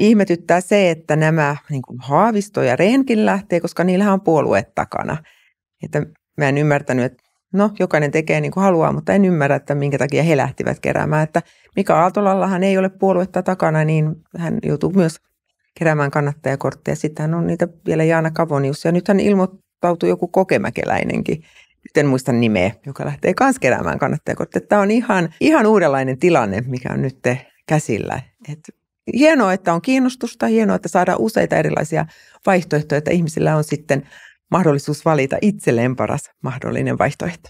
ihmetyttää se, että nämä niin kuin Haavisto ja Rehnkin lähtee, koska niillähän on puolueet takana. Että mä en ymmärtänyt, että no jokainen tekee niin kuin haluaa, mutta en ymmärrä, että minkä takia he lähtivät keräämään. Että Mika Aaltolallahan ei ole puoluetta takana, niin hän joutuu myös keräämään kannattajakortteja. Sitten on niitä vielä Jaana Kavonius ja nythän ilmoittautui joku kokemäkeläinenkin. Nyt en muista nimeä, joka lähtee myös keräämään kannattajakortteja. Tämä on ihan, ihan uudenlainen tilanne, mikä on nyt käsillä. Et hienoa, että on kiinnostusta, hienoa, että saadaan useita erilaisia vaihtoehtoja, että ihmisillä on sitten mahdollisuus valita itselleen paras mahdollinen vaihtoehto.